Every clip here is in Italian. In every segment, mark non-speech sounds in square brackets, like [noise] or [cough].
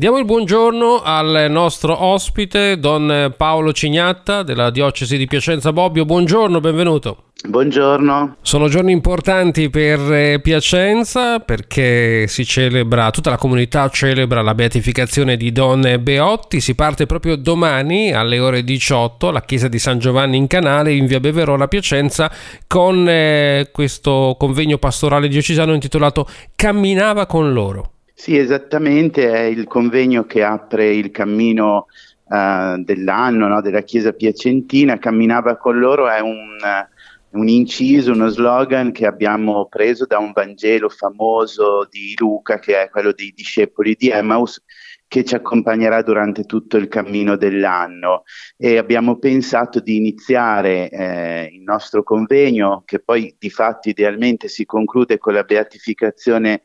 Diamo il buongiorno al nostro ospite, don Paolo Cignatta della diocesi di Piacenza Bobbio. Buongiorno, benvenuto. Buongiorno. Sono giorni importanti per eh, Piacenza perché si celebra, tutta la comunità celebra la beatificazione di Don Beotti. Si parte proprio domani alle ore 18 alla chiesa di San Giovanni in Canale in via Beverola Piacenza con eh, questo convegno pastorale diocesano intitolato Camminava con loro. Sì, esattamente, è il convegno che apre il cammino eh, dell'anno no? della Chiesa Piacentina, camminava con loro, è un, un, inciso, uno slogan che abbiamo preso da un Vangelo famoso di Luca, che è quello dei discepoli di Emmaus, che ci accompagnerà durante tutto il cammino dell'anno e abbiamo pensato di iniziare eh, il nostro convegno che poi di fatto idealmente si conclude con la beatificazione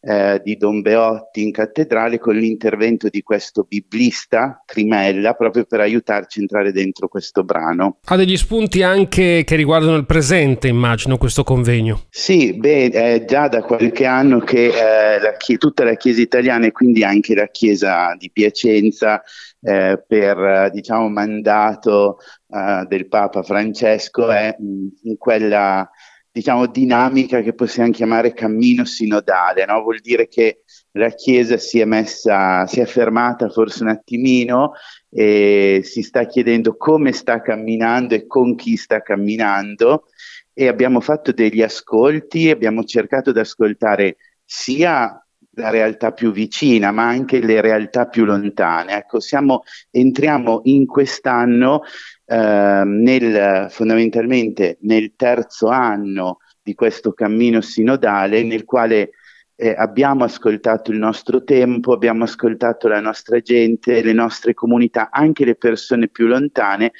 eh, di Don Beotti in cattedrale con l'intervento di questo biblista Trimella proprio per aiutarci a entrare dentro questo brano. Ha degli spunti anche che riguardano il presente, immagino, questo convegno. Sì, beh, è già da qualche anno che eh, la tutta la Chiesa italiana e quindi anche la Chiesa di Piacenza eh, per eh, diciamo mandato eh, del Papa Francesco è in quella diciamo, dinamica che possiamo chiamare cammino sinodale, no? vuol dire che la Chiesa si è messa, si è fermata forse un attimino e si sta chiedendo come sta camminando e con chi sta camminando e abbiamo fatto degli ascolti, abbiamo cercato di ascoltare sia la realtà più vicina, ma anche le realtà più lontane. Ecco, siamo, entriamo in quest'anno eh, nel, fondamentalmente nel terzo anno di questo cammino sinodale nel quale eh, abbiamo ascoltato il nostro tempo, abbiamo ascoltato la nostra gente, le nostre comunità, anche le persone più lontane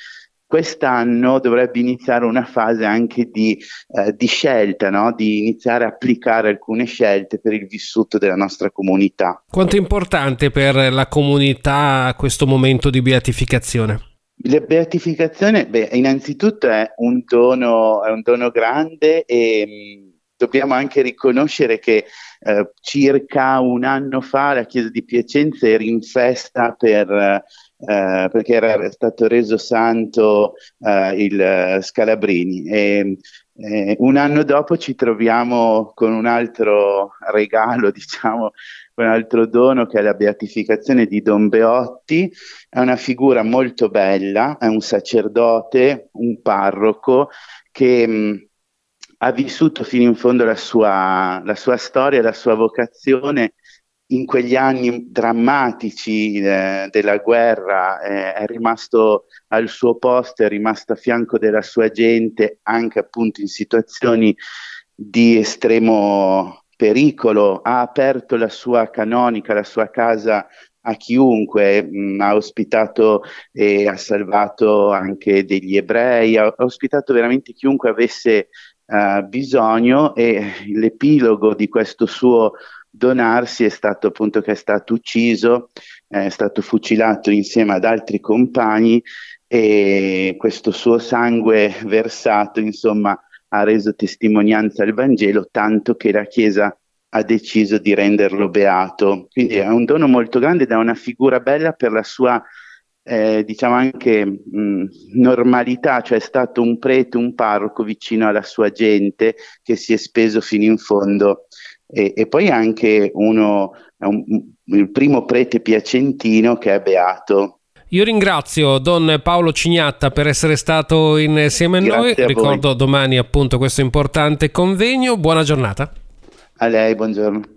quest'anno dovrebbe iniziare una fase anche di, eh, di scelta, no? di iniziare a applicare alcune scelte per il vissuto della nostra comunità. Quanto è importante per la comunità questo momento di beatificazione? La beatificazione, beh, innanzitutto è un dono, è un dono grande e mm, dobbiamo anche riconoscere che eh, circa un anno fa la Chiesa di Piacenza era in festa per... Eh, eh, perché era stato reso santo eh, il eh, Scalabrini. E, eh, un anno dopo ci troviamo con un altro regalo, [laughs] diciamo, un altro dono che è la beatificazione di Don Beotti. È una figura molto bella, è un sacerdote, un parroco che mh, mm, ha vissuto fino in fondo la sua, la sua storia, la sua vocazione in quegli anni drammatici eh, della guerra eh, è rimasto al suo posto, è rimasto a fianco della sua gente anche appunto in situazioni di estremo pericolo, ha aperto la sua canonica, la sua casa a chiunque, mh, mm, ha ospitato e ha salvato anche degli ebrei, ha, ha ospitato veramente chiunque avesse Uh, bisogno e eh, l'epilogo di questo suo Donarsi è stato appunto che è stato ucciso, è stato fucilato insieme ad altri compagni e questo suo sangue versato, insomma, ha reso testimonianza al Vangelo, tanto che la Chiesa ha deciso di renderlo beato. Quindi è un dono molto grande ed è una figura bella per la sua, eh, diciamo anche, mh, mm, normalità, cioè è stato un prete, un parroco vicino alla sua gente che si è speso fino in fondo e, e poi anche uno, un, il primo prete piacentino che è beato. Io ringrazio Don Paolo Cignatta per essere stato insieme a noi. A Ricordo voi. domani appunto questo importante convegno. Buona giornata. A lei, buongiorno.